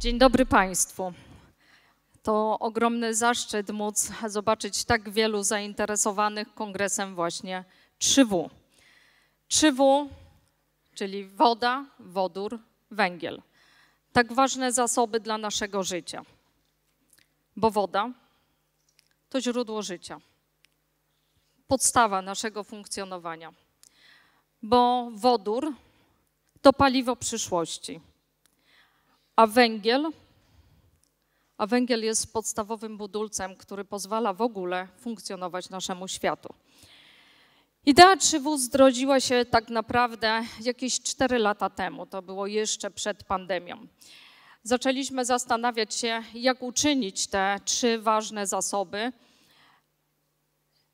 Dzień dobry Państwu. To ogromny zaszczyt móc zobaczyć tak wielu zainteresowanych kongresem właśnie 3W. 3W, czyli woda, wodór, węgiel. Tak ważne zasoby dla naszego życia. Bo woda to źródło życia, podstawa naszego funkcjonowania. Bo wodór to paliwo przyszłości a węgiel? A węgiel jest podstawowym budulcem, który pozwala w ogóle funkcjonować naszemu światu. Idea 3W zrodziła się tak naprawdę jakieś 4 lata temu, to było jeszcze przed pandemią. Zaczęliśmy zastanawiać się, jak uczynić te trzy ważne zasoby,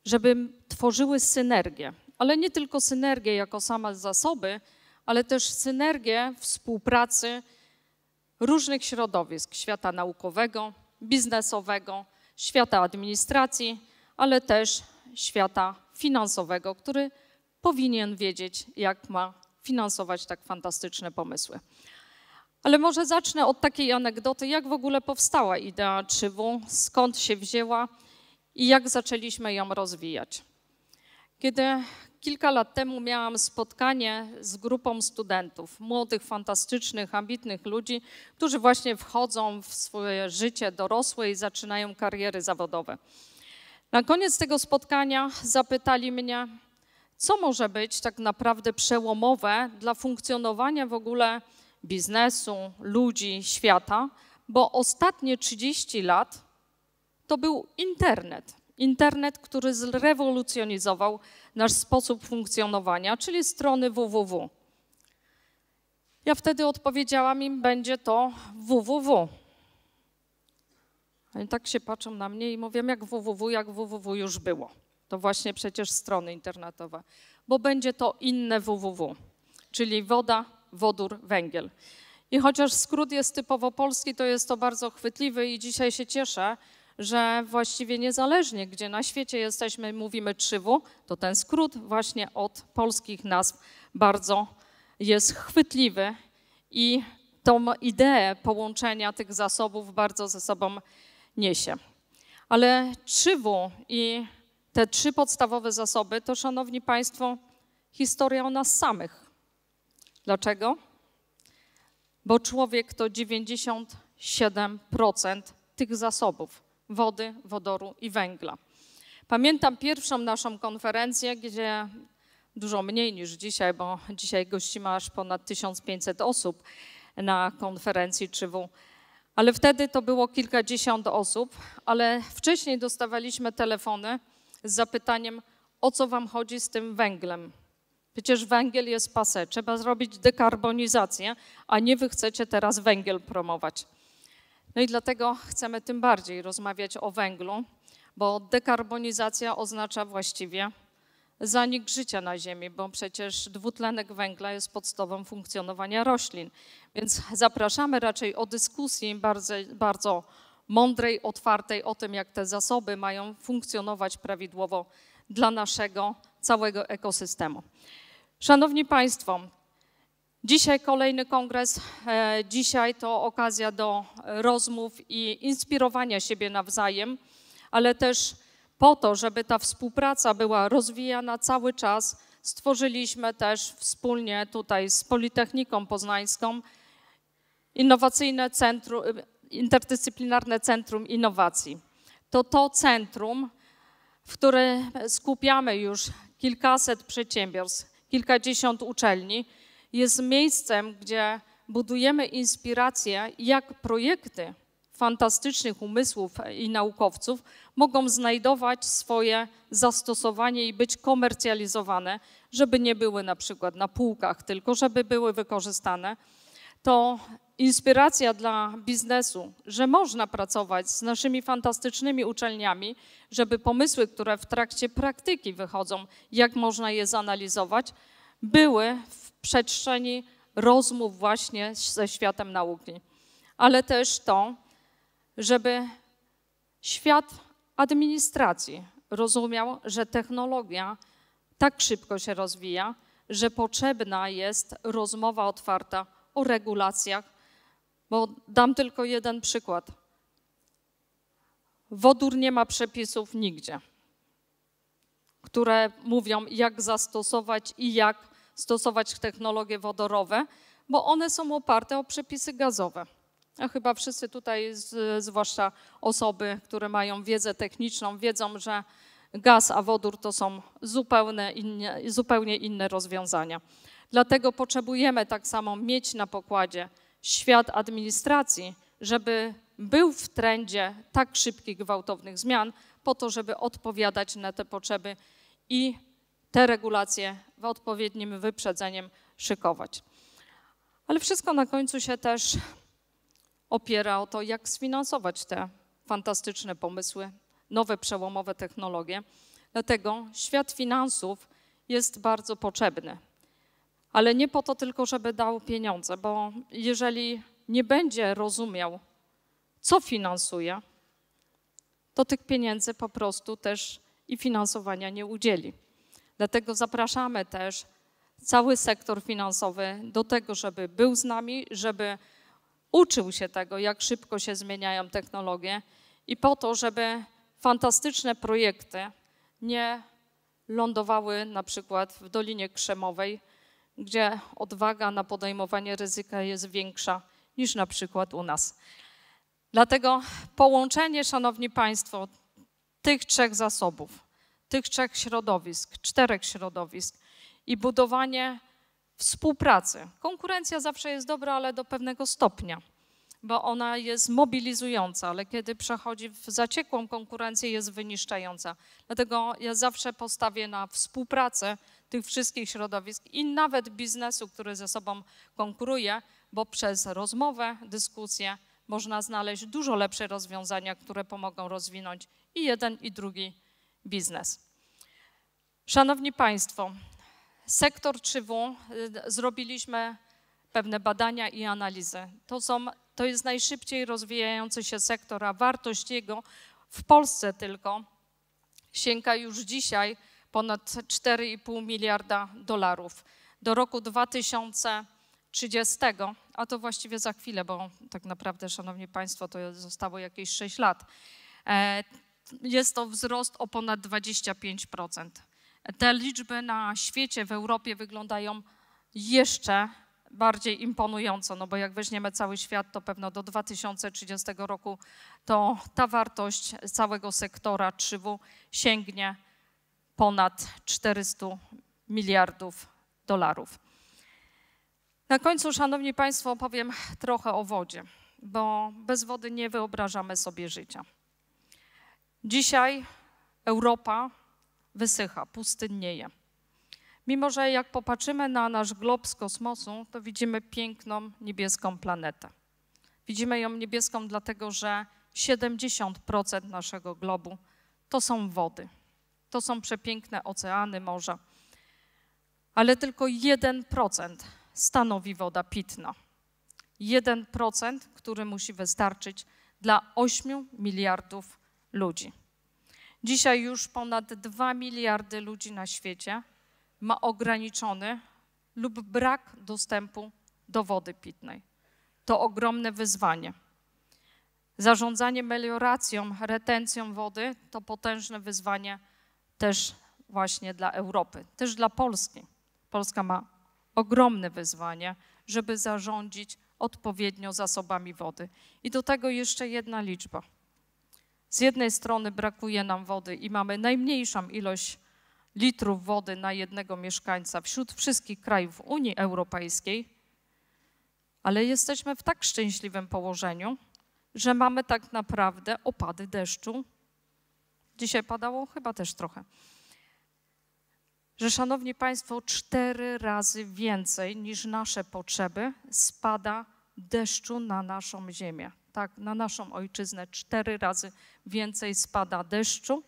żeby tworzyły synergię. Ale nie tylko synergię jako same zasoby, ale też synergię współpracy, różnych środowisk świata naukowego, biznesowego, świata administracji, ale też świata finansowego, który powinien wiedzieć, jak ma finansować tak fantastyczne pomysły. Ale może zacznę od takiej anegdoty, jak w ogóle powstała idea 3 skąd się wzięła i jak zaczęliśmy ją rozwijać. Kiedy kilka lat temu miałam spotkanie z grupą studentów, młodych, fantastycznych, ambitnych ludzi, którzy właśnie wchodzą w swoje życie dorosłe i zaczynają kariery zawodowe. Na koniec tego spotkania zapytali mnie, co może być tak naprawdę przełomowe dla funkcjonowania w ogóle biznesu, ludzi, świata, bo ostatnie 30 lat to był internet. Internet, który zrewolucjonizował nasz sposób funkcjonowania, czyli strony www. Ja wtedy odpowiedziałam im, będzie to www. Oni no tak się patrzą na mnie i mówią, jak www, jak www już było. To właśnie przecież strony internetowe. Bo będzie to inne www, czyli woda, wodór, węgiel. I chociaż skrót jest typowo polski, to jest to bardzo chwytliwy i dzisiaj się cieszę, że właściwie niezależnie, gdzie na świecie jesteśmy, mówimy 3W, to ten skrót właśnie od polskich nazw bardzo jest chwytliwy i tą ideę połączenia tych zasobów bardzo ze sobą niesie. Ale 3W i te trzy podstawowe zasoby to, szanowni państwo, historia o nas samych. Dlaczego? Bo człowiek to 97% tych zasobów wody, wodoru i węgla. Pamiętam pierwszą naszą konferencję, gdzie dużo mniej niż dzisiaj, bo dzisiaj gościmy aż ponad 1500 osób na konferencji CZW. Ale wtedy to było kilkadziesiąt osób, ale wcześniej dostawaliśmy telefony z zapytaniem, o co wam chodzi z tym węglem? Przecież węgiel jest pase, trzeba zrobić dekarbonizację, a nie wy chcecie teraz węgiel promować. No i dlatego chcemy tym bardziej rozmawiać o węglu, bo dekarbonizacja oznacza właściwie zanik życia na Ziemi, bo przecież dwutlenek węgla jest podstawą funkcjonowania roślin. Więc zapraszamy raczej o dyskusji bardzo, bardzo mądrej, otwartej o tym, jak te zasoby mają funkcjonować prawidłowo dla naszego całego ekosystemu. Szanowni Państwo, Dzisiaj kolejny kongres, e, dzisiaj to okazja do rozmów i inspirowania siebie nawzajem, ale też po to, żeby ta współpraca była rozwijana cały czas, stworzyliśmy też wspólnie tutaj z Politechniką Poznańską innowacyjne centrum, interdyscyplinarne Centrum Innowacji. To to centrum, w które skupiamy już kilkaset przedsiębiorstw, kilkadziesiąt uczelni, jest miejscem, gdzie budujemy inspirację, jak projekty fantastycznych umysłów i naukowców mogą znajdować swoje zastosowanie i być komercjalizowane, żeby nie były na przykład na półkach, tylko żeby były wykorzystane. To inspiracja dla biznesu, że można pracować z naszymi fantastycznymi uczelniami, żeby pomysły, które w trakcie praktyki wychodzą, jak można je zanalizować, były w przestrzeni rozmów właśnie ze światem nauki, ale też to, żeby świat administracji rozumiał, że technologia tak szybko się rozwija, że potrzebna jest rozmowa otwarta o regulacjach, bo dam tylko jeden przykład. Wodór nie ma przepisów nigdzie, które mówią, jak zastosować i jak stosować technologie wodorowe, bo one są oparte o przepisy gazowe. A chyba wszyscy tutaj, zwłaszcza osoby, które mają wiedzę techniczną, wiedzą, że gaz a wodór to są zupełnie inne, zupełnie inne rozwiązania. Dlatego potrzebujemy tak samo mieć na pokładzie świat administracji, żeby był w trendzie tak szybkich, gwałtownych zmian, po to, żeby odpowiadać na te potrzeby i te regulacje w odpowiednim wyprzedzeniem szykować. Ale wszystko na końcu się też opiera o to, jak sfinansować te fantastyczne pomysły, nowe przełomowe technologie. Dlatego świat finansów jest bardzo potrzebny. Ale nie po to tylko, żeby dał pieniądze, bo jeżeli nie będzie rozumiał, co finansuje, to tych pieniędzy po prostu też i finansowania nie udzieli. Dlatego zapraszamy też cały sektor finansowy do tego, żeby był z nami, żeby uczył się tego, jak szybko się zmieniają technologie i po to, żeby fantastyczne projekty nie lądowały na przykład w Dolinie Krzemowej, gdzie odwaga na podejmowanie ryzyka jest większa niż na przykład u nas. Dlatego połączenie, Szanowni Państwo, tych trzech zasobów tych trzech środowisk, czterech środowisk i budowanie współpracy. Konkurencja zawsze jest dobra, ale do pewnego stopnia, bo ona jest mobilizująca, ale kiedy przechodzi w zaciekłą konkurencję, jest wyniszczająca. Dlatego ja zawsze postawię na współpracę tych wszystkich środowisk i nawet biznesu, który ze sobą konkuruje, bo przez rozmowę, dyskusję można znaleźć dużo lepsze rozwiązania, które pomogą rozwinąć i jeden, i drugi biznes. Szanowni Państwo, sektor 3W y, zrobiliśmy pewne badania i analizy. To, są, to jest najszybciej rozwijający się sektor, a wartość jego w Polsce tylko sięga już dzisiaj ponad 4,5 miliarda dolarów. Do roku 2030, a to właściwie za chwilę, bo tak naprawdę, Szanowni Państwo, to zostało jakieś 6 lat, e, jest to wzrost o ponad 25%. Te liczby na świecie, w Europie wyglądają jeszcze bardziej imponująco, no bo jak weźmiemy cały świat, to pewno do 2030 roku to ta wartość całego sektora 3W sięgnie ponad 400 miliardów dolarów. Na końcu, Szanowni Państwo, powiem trochę o wodzie, bo bez wody nie wyobrażamy sobie życia. Dzisiaj Europa wysycha, pustynnieje. Mimo, że jak popatrzymy na nasz glob z kosmosu, to widzimy piękną niebieską planetę. Widzimy ją niebieską dlatego, że 70% naszego globu to są wody. To są przepiękne oceany, morza. Ale tylko 1% stanowi woda pitna. 1%, który musi wystarczyć dla 8 miliardów ludzi. Dzisiaj już ponad 2 miliardy ludzi na świecie ma ograniczony lub brak dostępu do wody pitnej. To ogromne wyzwanie. Zarządzanie melioracją, retencją wody to potężne wyzwanie też właśnie dla Europy, też dla Polski. Polska ma ogromne wyzwanie, żeby zarządzić odpowiednio zasobami wody. I do tego jeszcze jedna liczba – z jednej strony brakuje nam wody i mamy najmniejszą ilość litrów wody na jednego mieszkańca wśród wszystkich krajów Unii Europejskiej, ale jesteśmy w tak szczęśliwym położeniu, że mamy tak naprawdę opady deszczu. Dzisiaj padało chyba też trochę. Że, szanowni Państwo, cztery razy więcej niż nasze potrzeby spada deszczu na naszą ziemię tak, na naszą ojczyznę cztery razy więcej spada deszczu,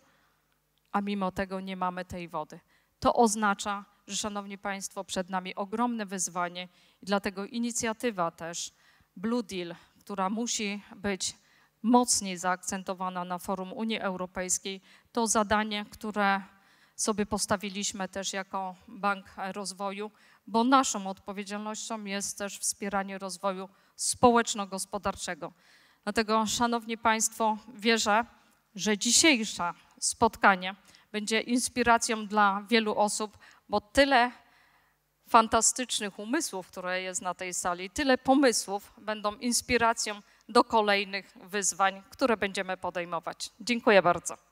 a mimo tego nie mamy tej wody. To oznacza, że Szanowni Państwo, przed nami ogromne wyzwanie i dlatego inicjatywa też Blue Deal, która musi być mocniej zaakcentowana na forum Unii Europejskiej, to zadanie, które sobie postawiliśmy też jako Bank Rozwoju, bo naszą odpowiedzialnością jest też wspieranie rozwoju społeczno-gospodarczego. Dlatego, szanowni Państwo, wierzę, że dzisiejsze spotkanie będzie inspiracją dla wielu osób, bo tyle fantastycznych umysłów, które jest na tej sali, tyle pomysłów będą inspiracją do kolejnych wyzwań, które będziemy podejmować. Dziękuję bardzo.